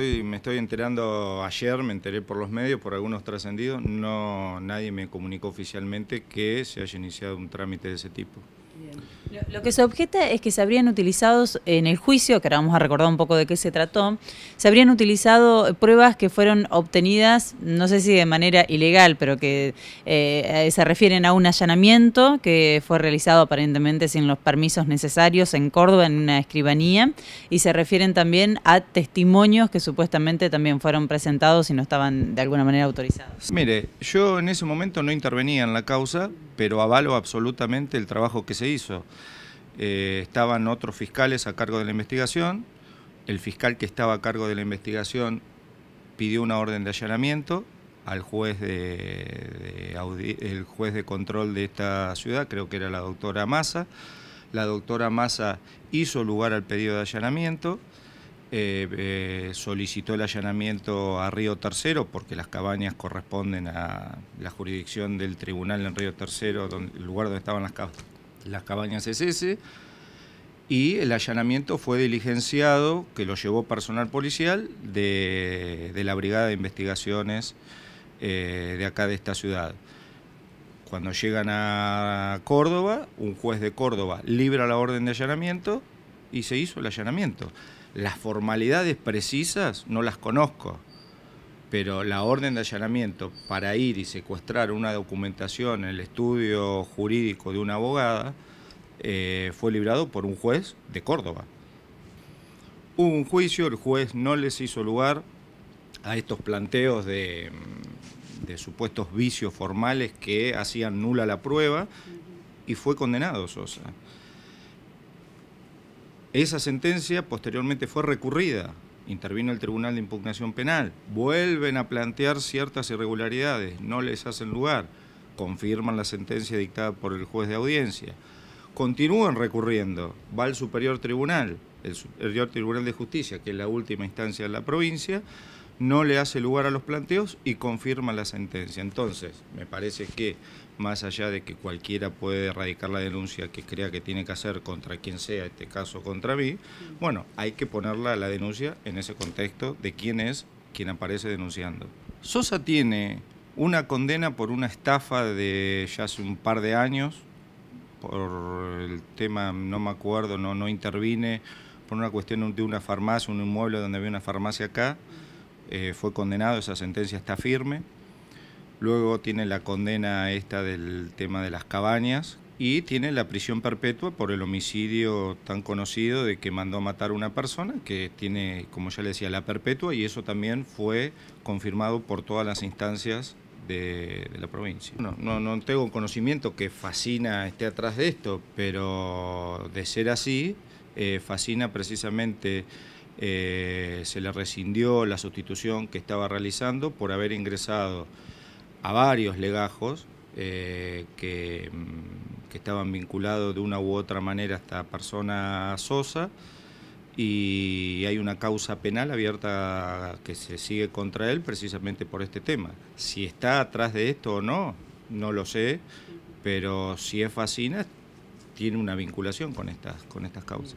estoy, me estoy enterando ayer, me enteré por los medios, por algunos trascendidos, no, nadie me comunicó oficialmente que se haya iniciado un trámite de ese tipo. Lo, que se objeta es que se habrían utilizado en el juicio, que ahora vamos a recordar un poco de qué se trató, se habrían utilizado pruebas que fueron obtenidas, no sé si de manera ilegal, pero que eh, se refieren a un allanamiento que fue realizado aparentemente sin los permisos necesarios en Córdoba, en una escribanía, y se refieren también a testimonios que supuestamente también fueron presentados y no estaban de alguna manera autorizados. Mire, yo en ese momento no intervenía en la causa, pero avalo absolutamente el trabajo que se hizo. Eh, estaban otros fiscales a cargo de la investigación, el fiscal que estaba a cargo de la investigación pidió una orden de allanamiento al juez de, el juez de control de esta ciudad, creo que era la doctora Massa. La doctora Massa hizo lugar al pedido de allanamiento, eh, eh, solicitó el allanamiento a Río Tercero, porque las cabañas corresponden a la jurisdicción del tribunal en Río Tercero, el lugar donde estaban las, las cabañas SS, y el allanamiento fue diligenciado, que lo llevó personal policial de, la Brigada de Investigaciones eh, de acá de esta ciudad. Cuando llegan a Córdoba, un juez de Córdoba libra la orden de allanamiento y se hizo el allanamiento. Las formalidades precisas no las conozco pero la orden de allanamiento para ir y secuestrar una documentación en el estudio jurídico de una abogada eh, fue librado por un juez de Córdoba. Hubo un juicio, el juez no les hizo lugar a estos planteos de, mm, de supuestos vicios formales que hacían nula la prueba y fue condenado Sosa. Esa sentencia posteriormente fue recurrida intervino el Tribunal de Impugnación Penal, vuelven a plantear ciertas irregularidades, no les hacen lugar, confirman la sentencia dictada por el juez de audiencia, continúan recurriendo, va al Superior Tribunal, el Superior Tribunal de Justicia, que es la última instancia de la provincia, no le hace lugar a los planteos y confirma la sentencia. Entonces, me parece que más allá de que cualquiera puede erradicar la denuncia que crea que tiene que hacer contra quien sea, este caso contra mí, bueno, hay que ponerla la denuncia en ese contexto de quién es quien aparece denunciando. Sosa tiene una condena por una estafa de ya hace un par de años, por el tema, no me acuerdo, no, no intervine, por una cuestión de una farmacia, un inmueble donde había una farmacia acá eh, fue condenado, esa sentencia está firme. Luego tiene la condena esta del tema de las cabañas y tiene la prisión perpetua por el homicidio tan conocido de que mandó a matar a una persona, que tiene, como ya le decía, la perpetua y eso también fue confirmado por todas las instancias de, la provincia. No, no, tengo conocimiento que Fascina esté atrás de esto, pero de ser así, eh, Fascina precisamente eh, se le rescindió la sustitución que estaba realizando por haber ingresado a varios legajos eh, mm, que, estaban vinculados de una u otra manera a esta persona Sosa y hay una causa penal abierta que se sigue contra él precisamente por este tema. Si está atrás de esto o no, no lo sé, pero si es fascina, tiene una vinculación con estas, con estas causas.